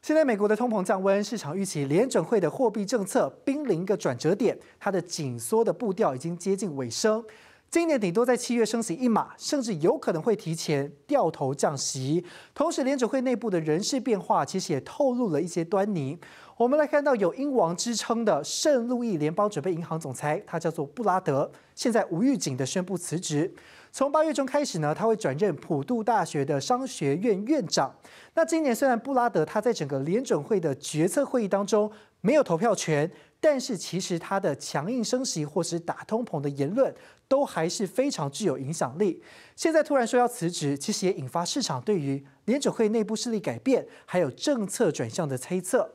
现在美国的通膨降温，市场预期联准会的货币政策濒临一个转折点，它的紧缩的步调已经接近尾声。今年顶多在七月升息一码，甚至有可能会提前掉头降息。同时，联准会内部的人事变化其实也透露了一些端倪。我们来看到有“英王”之称的圣路易联邦准备银行总裁，他叫做布拉德，现在无预警的宣布辞职。从八月中开始呢，他会转任普渡大学的商学院院长。那今年虽然布拉德他在整个联准会的决策会议当中没有投票权。但是其实他的强硬升息或是打通膨的言论，都还是非常具有影响力。现在突然说要辞职，其实也引发市场对于联准会内部势力改变，还有政策转向的猜测。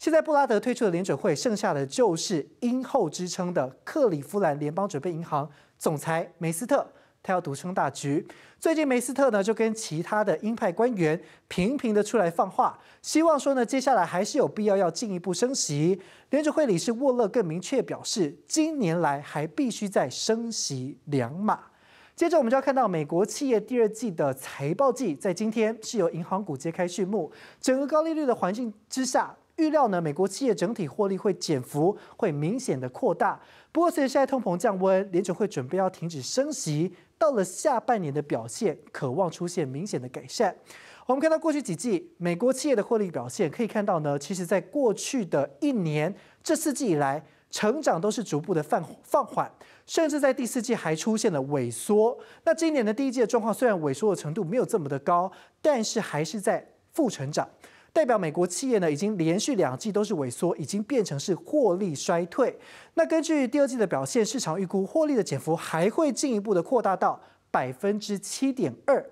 现在布拉德退出了联准会，剩下的就是英后之称的克里夫兰联邦准备银行总裁梅斯特。他要独撑大局。最近梅斯特呢就跟其他的鹰派官员频频的出来放话，希望说呢接下来还是有必要要进一步升息。联储会理事沃勒更明确表示，今年来还必须再升息两码。接着我们就要看到美国企业第二季的财报季，在今天是由银行股揭开序幕。整个高利率的环境之下。预料呢，美国企业整体获利会减幅会明显的扩大。不过，随着现在通膨降温，联储会准备要停止升息。到了下半年的表现，渴望出现明显的改善。我们看到过去几季美国企业的获利表现，可以看到呢，其实在过去的一年这四季以来，成长都是逐步的放放缓，甚至在第四季还出现了萎缩。那今年的第一季的状况虽然萎缩的程度没有这么的高，但是还是在负成长。代表美国企业呢，已经连续两季都是萎缩，已经变成是获利衰退。那根据第二季的表现，市场预估获利的减幅还会进一步的扩大到百分之七点二。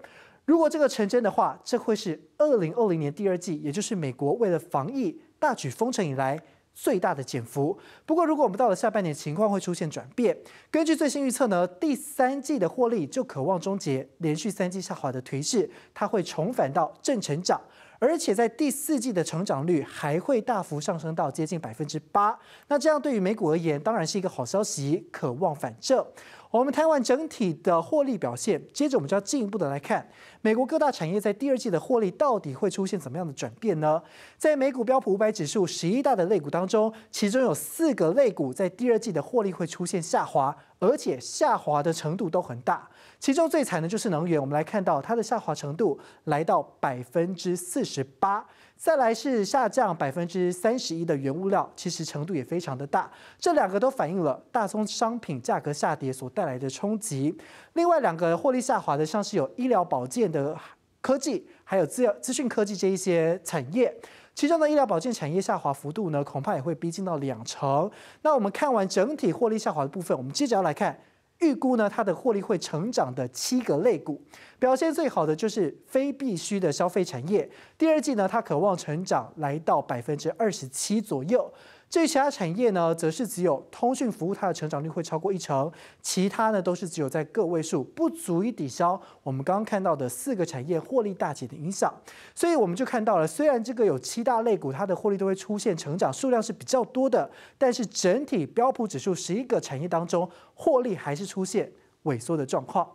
如果这个成真的话，这会是二零二零年第二季，也就是美国为了防疫大举封城以来最大的减幅。不过，如果我们到了下半年，情况会出现转变。根据最新预测呢，第三季的获利就渴望终结连续三季下滑的颓势，它会重返到正成长。而且在第四季的成长率还会大幅上升到接近百分之八，那这样对于美股而言当然是一个好消息，可望反正。我们台湾整体的获利表现，接着我们就要进一步的来看美国各大产业在第二季的获利到底会出现怎么样的转变呢？在美股标普五百指数十一大的类股当中，其中有四个类股在第二季的获利会出现下滑。而且下滑的程度都很大，其中最惨的就是能源。我们来看到它的下滑程度来到百分之四十八，再来是下降百分之三十一的原物料，其实程度也非常的大。这两个都反映了大宗商品价格下跌所带来的冲击。另外两个获利下滑的，像是有医疗保健的科技，还有资资讯科技这一些产业。其中的医疗保健产业下滑幅度呢，恐怕也会逼近到两成。那我们看完整体获利下滑的部分，我们接着要来看预估呢它的获利会成长的七个类股，表现最好的就是非必需的消费产业。第二季呢，它渴望成长来到百分之二十七左右。至于其他产业呢，则是只有通讯服务，它的成长率会超过一成，其他呢都是只有在个位数，不足以抵消我们刚刚看到的四个产业获利大减的影响。所以我们就看到了，虽然这个有七大类股，它的获利都会出现成长，数量是比较多的，但是整体标普指数十一个产业当中，获利还是出现萎缩的状况。